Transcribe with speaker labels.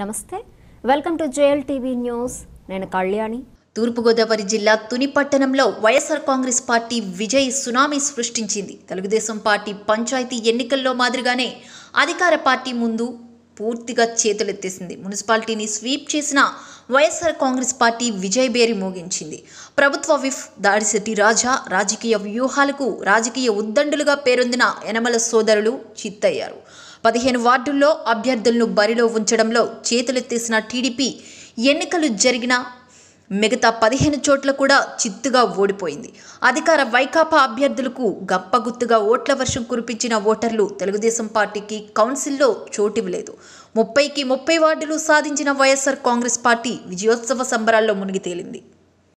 Speaker 1: నమస్తే welcome to JL TV news నేను కళ్యాణి తూర్పుగోదావరి జిల్లా తుని పట్టణంలో వైఎస్ఆర్ కాంగ్రెస్ పార్టీ విజయ్ సునామీ సృష్టించింది తెలుగుదేశం పార్టీ పంచాయతీ ఎన్నికల్లో మాదిరిగానే అధికార పార్టీ ముందు పూర్తిగా చేతులెత్తేసింది మున్సిపాలిటీని స్వీప్ చేసిన వైఎస్ఆర్ కాంగ్రెస్ పార్టీ విజయ్ బేరి మోగించింది ప్రభుత్వ విఫ్ దాడిశెట్టి రాజా రాజకీయ వ్యూహాలకు రాజకీయ ఉద్దండులుగా పేరొందిన యనమల సోదరులు చిత్తయ్యారు పదిహేను వార్డుల్లో అభ్యర్థులను బరిలో ఉంచడంలో చేతులెత్తేసిన టీడీపీ ఎన్నికలు జరిగిన మిగతా పదిహేను చోట్ల కూడా చిత్తుగా ఓడిపోయింది అధికార వైకాపా అభ్యర్థులకు గప్పగుత్తుగా ఓట్ల వర్షం కురిపించిన ఓటర్లు తెలుగుదేశం పార్టీకి కౌన్సిల్లో చోటివ్వలేదు ముప్పైకి ముప్పై వార్డులు సాధించిన వైఎస్ఆర్ కాంగ్రెస్ పార్టీ విజయోత్సవ సంబరాల్లో మునిగి తేలింది